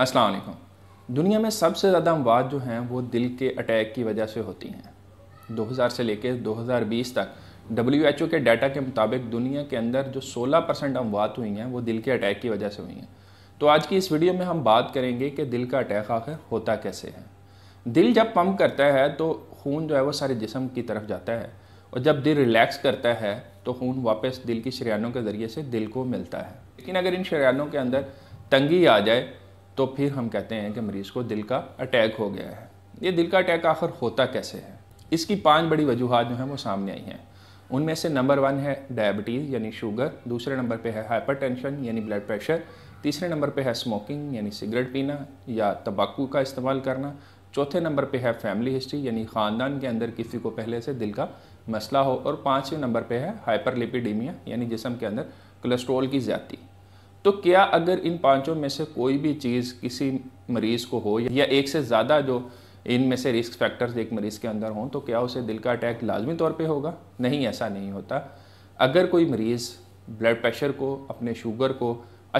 अस्सलाम वालेकुम दुनिया में सबसे ज़्यादा अमवात जो हैं वो दिल के अटैक की वजह से होती हैं 2000 से लेकर 2020 तक डब्ल्यू के डाटा के मुताबिक दुनिया के अंदर जो 16 परसेंट अमवात हुई हैं वो दिल के अटैक की वजह से हुई हैं तो आज की इस वीडियो में हम बात करेंगे कि दिल का अटैक आखिर होता कैसे है दिल जब पम्प करता है तो खून जो है वो सारे जिसम की तरफ जाता है और जब दिल रिलैक्स करता है तो खून वापस दिल की शरियानों के ज़रिए से दिल को मिलता है लेकिन अगर इन शरियानों के अंदर तंगी आ जाए तो फिर हम कहते हैं कि मरीज़ को दिल का अटैक हो गया है ये दिल का अटैक आखिर होता कैसे है इसकी पांच बड़ी वजूहत जो हैं वो सामने आई हैं उनमें से नंबर वन है डायबिटीज़ यानी शुगर दूसरे नंबर पे है हाइपरटेंशन यानी ब्लड प्रेशर तीसरे नंबर पे है स्मोकिंग यानी सिगरेट पीना या तंबाकू का इस्तेमाल करना चौथे नंबर पे है फैमिली हिस्ट्री यानी ख़ानदान के अंदर किसी को पहले से दिल का मसला हो और पाँचवें नंबर पे है हाइपरलिपिडीमिया यानी जिसम के अंदर कोलेस्ट्रोल की ज़्यादा तो क्या अगर इन पांचों में से कोई भी चीज़ किसी मरीज़ को हो या एक से ज़्यादा जो इन में से रिस्क फैक्टर्स एक मरीज़ के अंदर हों तो क्या उसे दिल का अटैक लाजमी तौर पे होगा नहीं ऐसा नहीं होता अगर कोई मरीज़ ब्लड प्रेशर को अपने शुगर को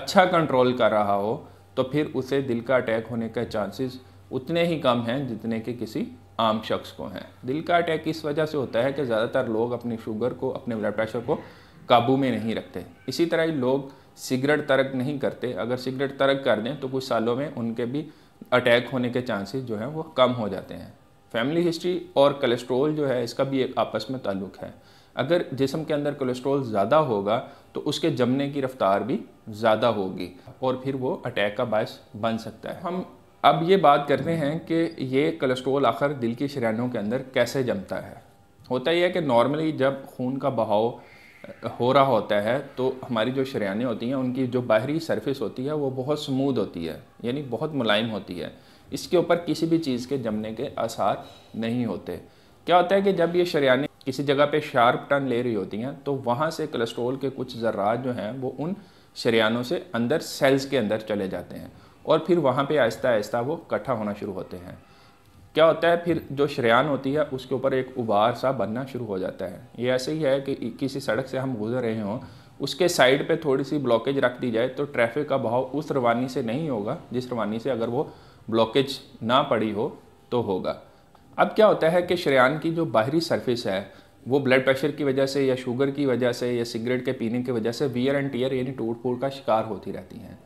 अच्छा कंट्रोल कर रहा हो तो फिर उसे दिल का अटैक होने के चांसेस उतने ही कम हैं जितने के किसी आम शख्स को हैं दिल का अटैक इस वजह से होता है कि ज़्यादातर लोग अपने शुगर को अपने ब्लड प्रेशर को काबू में नहीं रखते इसी तरह ही लोग सिगरेट तर्क नहीं करते अगर सिगरेट तर्क कर दें तो कुछ सालों में उनके भी अटैक होने के चांसेस जो हैं वो कम हो जाते हैं फैमिली हिस्ट्री और कोलेस्ट्रोल जो है इसका भी एक आपस में ताल्लुक है अगर जिसम के अंदर कोलेस्ट्रोल ज़्यादा होगा तो उसके जमने की रफ़्तार भी ज़्यादा होगी और फिर वो अटैक का बायस बन सकता है हम अब ये बात करते हैं कि ये कोलेस्ट्रोल आखिर दिल की शरानों के अंदर कैसे जमता है होता यह है कि नॉर्मली जब खून का बहाव हो रहा होता है तो हमारी जो शरियाने होती हैं उनकी जो बाहरी सरफेस होती है वो बहुत स्मूद होती है यानी बहुत मुलायम होती है इसके ऊपर किसी भी चीज़ के जमने के आसार नहीं होते क्या होता है कि जब ये शरियाने किसी जगह पे शार्प टर्न ले रही होती हैं तो वहाँ से कोलेस्ट्रोल के कुछ ज़रात जो हैं वो उन शरियानों से अंदर सेल्स के अंदर चले जाते हैं और फिर वहाँ पर आहिस्ता आहिस्ता वो इकट्ठा होना शुरू होते हैं क्या होता है फिर जो श्रेयान होती है उसके ऊपर एक उबार सा बनना शुरू हो जाता है ये ऐसे ही है कि किसी सड़क से हम गुजर रहे हों उसके साइड पे थोड़ी सी ब्लॉकेज रख दी जाए तो ट्रैफिक का बहाव उस रवानी से नहीं होगा जिस रवानी से अगर वो ब्लॉकेज ना पड़ी हो तो होगा अब क्या होता है कि श्रेयान की जो बाहरी सरफेस है वो ब्लड प्रेशर की वजह से या शुगर की वजह से या सिगरेट के पीने की वजह से वियर एंड टीयर यानी टूट फूट का शिकार होती रहती हैं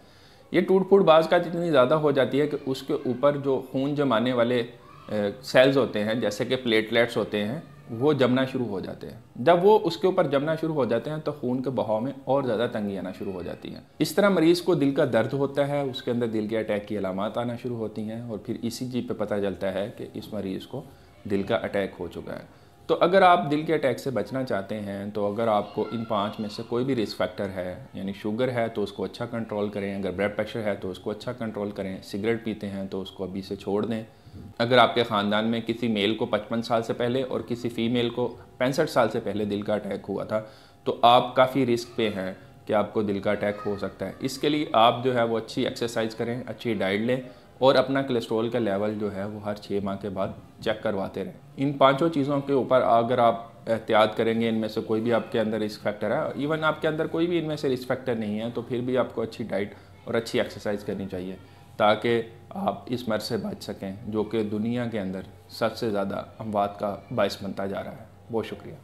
ये टूट फूट बाज का इतनी ज़्यादा हो जाती है कि उसके ऊपर जो खून जमाने वाले सेल्स होते हैं जैसे कि प्लेटलेट्स होते हैं वो जमना शुरू हो जाते हैं जब वो उसके ऊपर जमना शुरू हो जाते हैं तो खून के बहाव में और ज़्यादा तंगी आना शुरू हो जाती है इस तरह मरीज़ को दिल का दर्द होता है उसके अंदर दिल के अटैक की अलामत आना शुरू होती हैं और फिर इसी चीज पर पता चलता है कि इस मरीज़ को दिल का अटैक हो चुका है तो अगर आप दिल के अटैक से बचना चाहते हैं तो अगर आपको इन पाँच में से कोई भी रिस्क फैक्टर है यानी शुगर है तो उसको अच्छा कंट्रोल करें अगर ब्लड प्रेशर है तो उसको अच्छा कंट्रोल करें सिगरेट पीते हैं तो उसको अभी से छोड़ दें अगर आपके ख़ानदान में किसी मेल को 55 साल से पहले और किसी फीमेल को पैंसठ साल से पहले दिल का अटैक हुआ था तो आप काफ़ी रिस्क पे हैं कि आपको दिल का अटैक हो सकता है इसके लिए आप जो है वो अच्छी एक्सरसाइज करें अच्छी डाइट लें और अपना कोलेस्ट्रॉल का लेवल जो है वो हर छः माह के बाद चेक करवाते रहें इन पाँचों चीज़ों के ऊपर अगर आप एहतियात करेंगे इनमें से कोई भी आपके अंदर रिस्क फैक्टर है इवन आपके अंदर कोई भी इनमें से रिस्क फैक्टर नहीं है तो फिर भी आपको अच्छी डाइट और अच्छी एक्सरसाइज करनी चाहिए ताकि आप इस मर से बच सकें जो कि दुनिया के अंदर सबसे ज़्यादा अमवात का बायस बनता जा रहा है बहुत शुक्रिया